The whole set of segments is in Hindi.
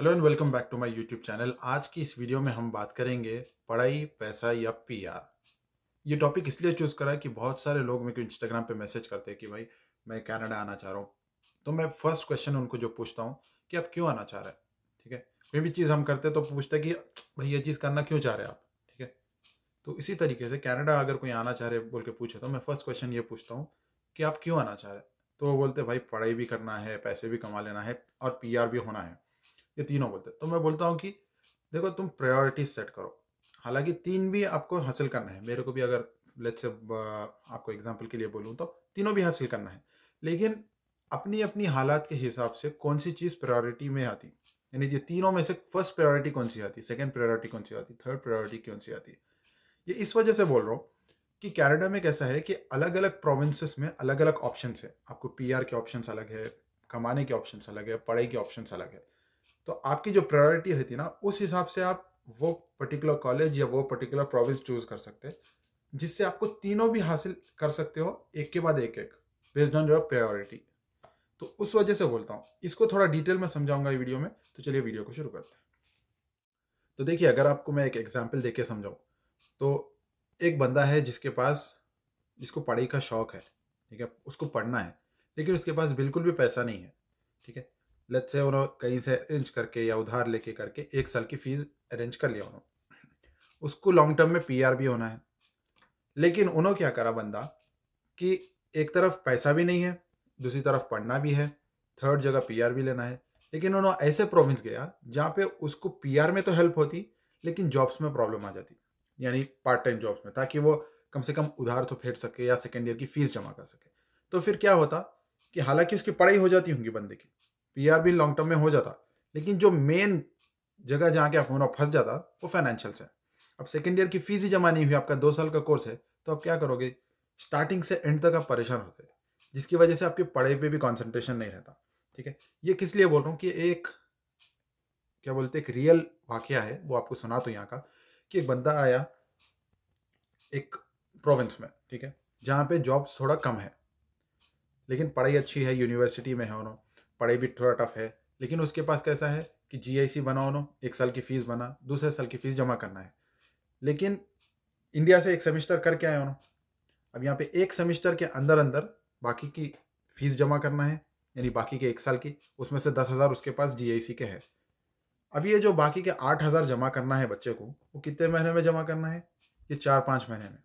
hello and welcome back to my YouTube channel आज की इस वीडियो में हम बात करेंगे पढ़ाई पैसा या पीआर ये टॉपिक इसलिए चूज़ करा कि बहुत सारे लोग मेरे को इंस्टाग्राम पे मैसेज करते हैं कि भाई मैं कनाडा आना चाह रहा हूँ तो मैं फर्स्ट क्वेश्चन उनको जो पूछता हूँ कि आप क्यों आना चाह रहे हैं ठीक है कोई भी चीज़ हम करते तो पूछते कि भाई ये चीज़ करना क्यों चाह रहे आप ठीक है तो इसी तरीके से कैनेडा अगर कोई आना चाह रहे बोल के पूछे तो मैं फर्स्ट क्वेश्चन ये पूछता हूँ कि आप क्यों आना चाह रहे तो वो बोलते भाई पढ़ाई भी करना है पैसे भी कमा लेना है और पी भी होना है ये तीनों बोलते हैं तो मैं बोलता हूँ कि देखो तुम प्रायोरिटीज सेट करो हालांकि तीन भी आपको हासिल करना है मेरे को भी अगर लेट्स से आपको एग्जाम्पल के लिए बोलूँ तो तीनों भी हासिल करना है लेकिन अपनी अपनी हालात के हिसाब से कौन सी चीज़ प्रायोरिटी में आती यानी ये तीनों में से फर्स्ट प्रायोरिटी कौन सी आती सेकेंड प्रायोरिटी कौन सी आती थर्ड प्रायोरिटी कौन सी आती ये इस वजह से बोल रहा हूँ कि कैनेडा में कैसा है कि अलग अलग प्रोविंसेस में अलग अलग ऑप्शन है आपको पी के ऑप्शन अलग है कमाने के ऑप्शन अलग है पढ़ाई के ऑप्शन अलग है तो आपकी जो प्रायोरिटी रहती है ना उस हिसाब से आप वो पर्टिकुलर कॉलेज या वो पर्टिकुलर प्रोविंस चूज कर सकते हैं जिससे आपको तीनों भी हासिल कर सकते हो एक के बाद एक एक बेस्ड ऑन योर प्रायोरिटी तो उस वजह से बोलता हूँ इसको थोड़ा डिटेल में समझाऊंगा ये वीडियो में तो चलिए वीडियो को शुरू करते हैं तो देखिए अगर आपको मैं एक एग्जाम्पल दे के समझाऊँ तो एक बंदा है जिसके पास जिसको पढ़ाई का शौक है ठीक है उसको पढ़ना है लेकिन उसके पास बिल्कुल भी पैसा नहीं है ठीक है लेट्स से उन्होंने कहीं से अरेंज करके या उधार लेके करके एक साल की फीस अरेंज कर लिया उन्होंने उसको लॉन्ग टर्म में पीआर भी होना है लेकिन उन्होंने क्या करा बंदा कि एक तरफ पैसा भी नहीं है दूसरी तरफ पढ़ना भी है थर्ड जगह पीआर भी लेना है लेकिन उन्होंने ऐसे प्रोविंस गया जहाँ पे उसको पीआर में तो हेल्प होती लेकिन जॉब्स में प्रॉब्लम आ जाती यानी पार्ट टाइम जॉब्स में ताकि वो कम से कम उधार तो फेंट सके या सेकेंड ईयर की फीस जमा कर सके तो फिर क्या होता कि हालांकि उसकी पढ़ाई हो जाती होंगी बंदे की पीआरबी लॉन्ग टर्म में हो जाता लेकिन जो मेन जगह जहाँ के आप होना फंस जाता वो फाइनेंशियल्स है अब सेकेंड ईयर की फीस ही जमा नहीं हुई आपका दो साल का कोर्स है तो आप क्या करोगे स्टार्टिंग से एंड तक आप परेशान होते हैं जिसकी वजह से आपकी पढ़ाई पे भी कॉन्सेंट्रेशन नहीं रहता ठीक है ये किस लिए बोल रहा हूँ कि एक क्या बोलते एक रियल वाक्य है वो आपको सुना तो यहाँ का कि एक बंदा आया एक प्रोविंस में ठीक है जहाँ पे जॉब्स थोड़ा कम है लेकिन पढ़ाई अच्छी है यूनिवर्सिटी में है उन्होंने पढ़ाई भी थोड़ा टफ है लेकिन उसके पास कैसा है कि जी आई सी बना नो एक साल की फ़ीस बना दूसरे साल की फ़ीस जमा करना है लेकिन इंडिया से एक सेमेस्टर करके आए उन्होंने अब यहाँ पे एक सेमेस्टर के अंदर अंदर बाकी की फ़ीस जमा करना है यानी बाकी के एक साल की उसमें से दस हज़ार उसके पास जी के है अब ये जो बाकी के आठ हज़ार जमा करना है बच्चे को वो कितने महीने में जमा करना है ये चार पाँच महीने में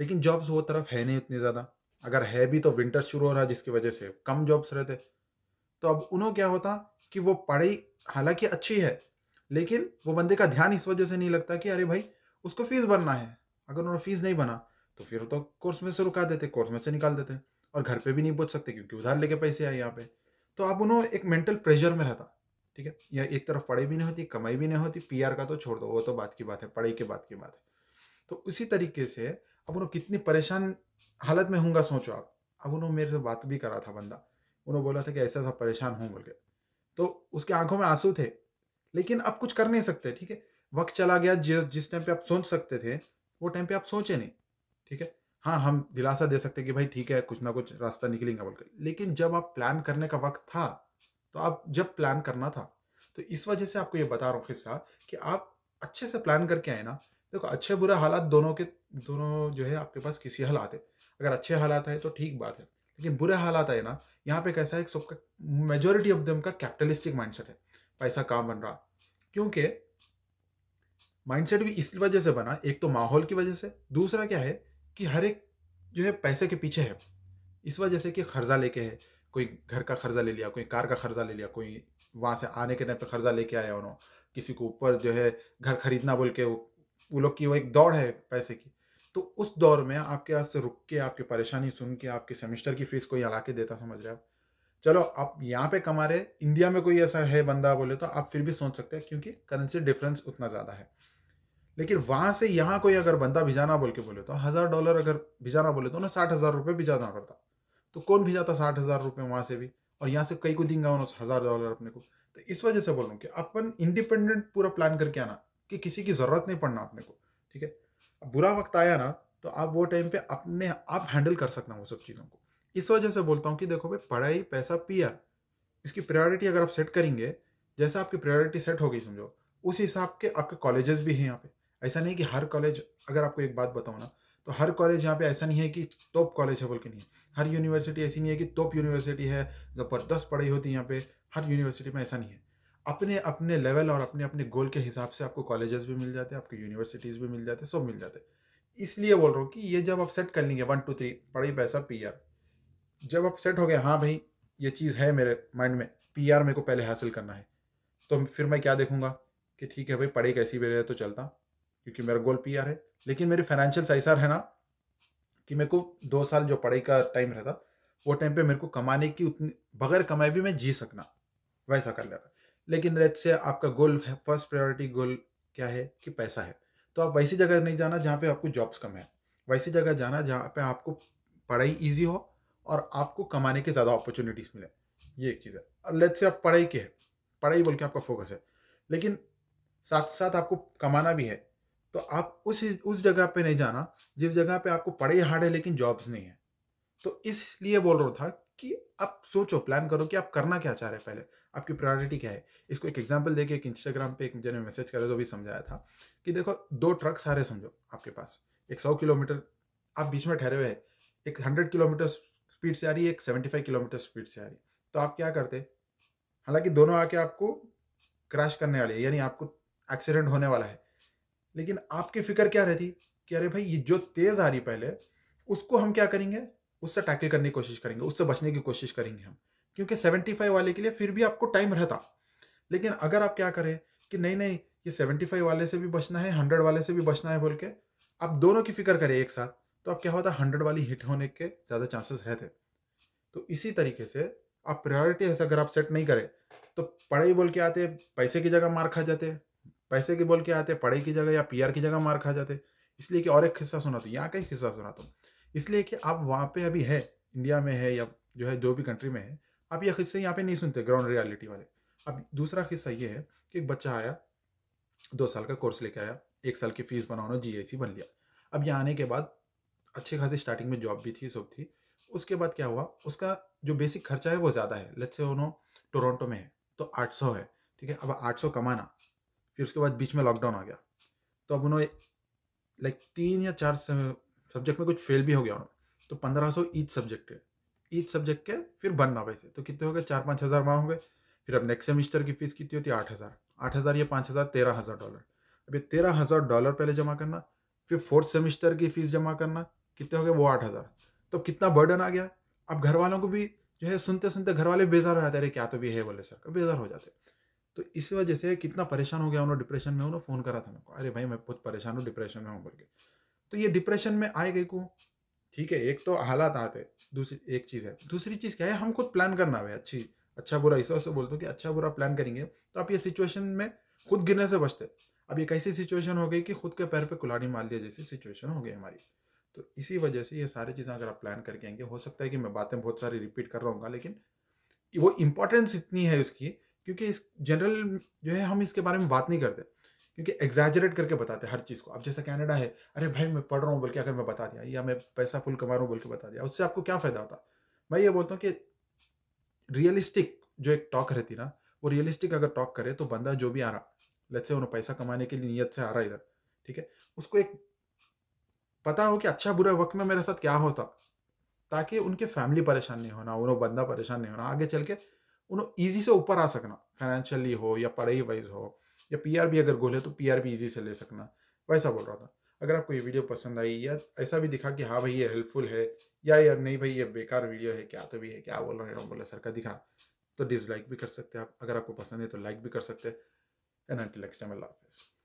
लेकिन जॉब्स वो तरफ है नहीं उतनी ज़्यादा अगर है भी तो विंटर शुरू हो रहा है जिसकी वजह से कम जॉब्स रहते तो अब उन्हों क्या होता कि वो पढ़ाई हालांकि अच्छी है लेकिन वो बंदे का ध्यान इस वजह से नहीं लगता कि अरे भाई उसको फीस भरना है अगर उन्होंने फीस नहीं भरा तो फिर तो कोर्स में से रुका देते कोर्स में से निकाल देते और घर पे भी नहीं पहुंच सकते क्योंकि उधार लेके पैसे आए यहाँ पे तो आप उन्होंने एक मेंटल प्रेशर में रहता ठीक है या एक तरफ पढ़ाई भी नहीं होती कमाई भी नहीं होती पी का तो छोड़ दो वो तो बात की बात है पढ़ाई के बात की बात है तो उसी तरीके से अब उन्होंने कितनी परेशान हालत में होंगे सोचो आप अब उन्होंने मेरे से बात भी करा था बंदा उन्होंने बोला था कि ऐसा ऐसा परेशान हूँ बोल के तो उसके आंखों में आंसू थे लेकिन अब कुछ कर नहीं सकते ठीक है वक्त चला गया जि, जिस टाइम पे आप सोच सकते थे वो टाइम पे आप सोचे नहीं ठीक है हाँ हम दिलासा दे सकते कि भाई ठीक है कुछ ना कुछ रास्ता निकलेगा के लेकिन जब आप प्लान करने का वक्त था तो आप जब प्लान करना था तो इस वजह से आपको ये बता रहा हूँ किस्सा कि आप अच्छे से प्लान करके आए ना देखो अच्छे बुरे हालात दोनों के दोनों जो है आपके पास किसी हालात है अगर अच्छे हालात आए तो ठीक बात है लेकिन बुरे हालात आए ना यहाँ पे कैसा है सबका मेजोरिटी ऑफ दम का कैपिटलिस्टिक माइंडसेट है पैसा काम बन रहा क्योंकि माइंडसेट भी इस वजह से बना एक तो माहौल की वजह से दूसरा क्या है कि हर एक जो है पैसे के पीछे है इस वजह से कि कर्जा लेके है कोई घर का कर्जा ले लिया कोई कार का कर्जा ले लिया कोई वहाँ से आने के टाइम पे कर्जा लेके आया उन्होंने किसी को ऊपर जो है घर खरीदना बोल के वो लोग की वो एक दौड़ है पैसे की तो उस दौर में आपके यहाँ से रुक के आपकी परेशानी सुन के आपके सेमेस्टर की फीस कोई हला के देता समझ रहे हो चलो आप यहाँ पे कमा रहे इंडिया में कोई ऐसा है बंदा बोले तो आप फिर भी सोच सकते हैं क्योंकि करेंसी डिफरेंस उतना ज़्यादा है लेकिन वहाँ से यहाँ कोई अगर बंदा भिजाना बोल के बोले तो हज़ार डॉलर अगर भिजाना बोले तो ना साठ हज़ार रुपये भिजाना पड़ता तो कौन भिजाता साठ हज़ार रुपये वहाँ से भी और यहाँ से कई को देंगे उन्होंने हज़ार डॉलर अपने को तो इस वजह से बोलूँ कि अपन इंडिपेंडेंट पूरा प्लान करके आना कि किसी की ज़रूरत नहीं पड़ना अपने को ठीक है बुरा वक्त आया ना तो आप वो टाइम पे अपने आप हैंडल कर सकना वो सब चीज़ों को इस वजह से बोलता हूँ कि देखो भाई पढ़ाई पैसा पिया इसकी प्रायोरिटी अगर आप सेट करेंगे जैसे आपकी प्रायोरिटी सेट होगी समझो उस हिसाब के आपके कॉलेजेस भी हैं यहाँ पे ऐसा नहीं कि हर कॉलेज अगर आपको एक बात बताऊँ ना तो हर कॉलेज यहाँ पे ऐसा नहीं है कि टॉप कॉलेज है बोल के नहीं हर यूनिवर्सिटी ऐसी नहीं है कि टॉप यूनिवर्सिटी है जबरदस्त पढ़ाई होती है यहाँ पे हर यूनिवर्सिटी में ऐसा नहीं है अपने अपने लेवल और अपने अपने गोल के हिसाब से आपको कॉलेजेस भी मिल जाते हैं आपको यूनिवर्सिटीज़ भी मिल जाते हैं सब मिल जाते हैं इसलिए बोल रहा हूँ कि ये जब आप सेट कर लेंगे वन टू थ्री पढ़ाई पैसा पी आर जब आप सेट हो गए हाँ भाई ये चीज़ है मेरे माइंड में पी आर मेरे को पहले हासिल करना है तो फिर मैं क्या देखूँगा कि ठीक है भाई पढ़ाई कैसी भी रहे तो चलता क्योंकि मेरा गोल पी आर है लेकिन मेरे फाइनेंशियल ऐसा है ना कि मेरे को दो साल जो पढ़ाई का टाइम रहता वो टाइम पे मेरे को कमाने की उतनी बगैर कमाए भी मैं जी सकना वैसा कर लेता लेकिन लेट्स से आपका गोल है फर्स्ट प्रायोरिटी गोल क्या है कि पैसा है तो आप वैसी जगह नहीं जाना जहाँ पे आपको जॉब्स कम है वैसी जगह जाना जहाँ पे आपको पढ़ाई ईजी हो और आपको कमाने के ज़्यादा अपॉर्चुनिटीज़ मिले ये एक चीज़ है और लेट से आप पढ़ाई के हैं पढ़ाई बोल के आपका फोकस है लेकिन साथ साथ आपको कमाना भी है तो आप उस उस जगह पे नहीं जाना जिस जगह पे आपको पढ़ाई हार्ड है लेकिन जॉब्स नहीं है तो इसलिए बोल रहा था कि आप सोचो प्लान करो कि आप करना क्या चाह रहे हैं पहले आपकी प्रायोरिटी क्या है इसको एक एग्जाम्पल देके एक इंस्टाग्राम पे एक जने मैसेज करा तो भी समझाया था कि देखो दो ट्रक सारे समझो आपके पास एक सौ किलोमीटर आप बीच में ठहरे हुए हैं एक हंड्रेड किलोमीटर स्पीड से आ रही है एक सेवेंटी फाइव किलोमीटर स्पीड से आ रही है तो आप क्या करते हालांकि दोनों आके आपको क्रैश करने वाले यानी आपको एक्सीडेंट होने वाला है लेकिन आपकी फिक्र क्या रहती कि अरे भाई ये जो तेज़ आ रही पहले उसको हम क्या करेंगे उससे टैकल करने की कोशिश करेंगे उससे बचने की कोशिश करेंगे हम क्योंकि 75 वाले के लिए फिर भी आपको टाइम रहता लेकिन अगर आप क्या करें कि नहीं नहीं ये 75 वाले से भी बचना है 100 वाले से भी बचना है बोल के आप दोनों की फिक्र करें एक साथ तो आप क्या होता है हंड्रेड वाली हिट होने के ज़्यादा चांसेस रहते तो इसी तरीके से आप प्रायोरिटी ऐसा अगर आप सेट नहीं करें तो पढ़ाई बोल के आते पैसे की जगह मार खा जाते पैसे की बोल के आते पढ़ाई की जगह या पीआर की जगह मार खा जाते इसलिए कि और एक किस्सा सुना तो यहाँ का एक किस्सा सुना तो इसलिए कि आप वहाँ पे अभी है इंडिया में है या जो है जो भी कंट्री में है आप यह किस्से यहाँ पे नहीं सुनते ग्राउंड रियलिटी वाले अब दूसरा किस्सा ये है कि एक बच्चा आया दो साल का कोर्स लेके आया एक साल की फीस बना उन्होंने जी बन लिया अब यहाँ आने के बाद अच्छे खासी स्टार्टिंग में जॉब भी थी सब थी उसके बाद क्या हुआ उसका जो बेसिक खर्चा है वो ज़्यादा है लेट्स से उन्होंने टोरंटो में है तो 800 है ठीक है अब 800 कमाना फिर उसके बाद बीच में लॉकडाउन आ गया तो अब उन्होंने लाइक तीन या चार सब्जेक्ट में कुछ फेल भी हो गया उन्होंने तो पंद्रह सौ ईच सब्जेक्ट है ईच सब्जेक्ट के फिर बनना पैसे तो कितने हो गए चार पाँच हज़ार माँ हो गए फिर अब नेक्स्ट सेमेस्टर की फीस कितनी होती है आठ हज़ार आठ हज़ार या पाँच हज़ार तेरह हज़ार डॉलर अब ये तेरह हज़ार डॉलर पहले जमा करना फिर फोर्थ सेमेस्टर की फ़ीस जमा करना कितने हो गए वो आठ हज़ार तो कितना बर्डन आ गया अब घर वालों को भी जो है सुनते सुनते घर वाले बेजार हो जाते अरे क्या तो भी है बोले सर बेजार हो जाते तो इस वजह से कितना परेशान हो गया उन्होंने डिप्रेशन में उन्होंने फ़ोन करा था मेरे को अरे भाई मैं बहुत परेशान हूँ डिप्रेशन में हूँ बोल के तो ये डिप्रेशन में आए गए को ठीक है एक तो हालात आते दूसरी एक चीज़ है दूसरी चीज़ क्या है हम खुद प्लान करना है अच्छी अच्छा बुरा इस से बोलते हो कि अच्छा बुरा प्लान करेंगे तो आप ये सिचुएशन में खुद गिरने से बचते अब एक ऐसी सिचुएशन हो गई कि खुद के पैर पर कुल्हाड़ी मार लिया जैसी सिचुएशन हो गई हमारी तो इसी वजह से ये सारी चीज़ें अगर आप प्लान करके आएंगे हो सकता है कि मैं बातें बहुत सारी रिपीट कर रहा हूँ लेकिन वो इम्पोर्टेंस इतनी है उसकी क्योंकि इस जनरल जो है हम इसके बारे में बात नहीं करते क्योंकि एग्जैजरेट करके बताते हैं हर चीज़ को अब जैसा कैनेडा है अरे भाई मैं पढ़ रहा हूँ बोल के अगर मैं बता दिया या मैं पैसा फुल कमा रहा हूँ बोल के बता दिया उससे आपको क्या फ़ायदा होता मैं ये बोलता हूँ कि रियलिस्टिक जो एक टॉक रहती ना वो रियलिस्टिक अगर टॉक करे तो बंदा जो भी आ रहा लत से उन्हें पैसा कमाने के लिए नीयत से आ रहा इधर ठीक है उसको एक पता हो कि अच्छा बुरा वक्त में मेरे साथ क्या होता ताकि उनके फैमिली परेशान नहीं होना उन्होंने बंदा परेशान नहीं होना आगे चल के उन्होंने ईजी से ऊपर आ सकना फाइनेंशियली हो या पढ़ाई वाइज हो या पी बी अगर गोल है तो पी बी ईजी से ले सकना वैसा बोल रहा था अगर आपको ये वीडियो पसंद आई या ऐसा भी दिखा कि हाँ भाई ये हेल्पफुल है या यार नहीं भाई ये बेकार वीडियो है क्या तो भी है क्या बोल रहा है बोला सर का दिखा तो डिसलाइक भी कर सकते हैं आप अगर आपको पसंद है तो लाइक भी कर सकते हैं एंड अंटिल नेक्स्ट टाइम अल्लाह हाफिज़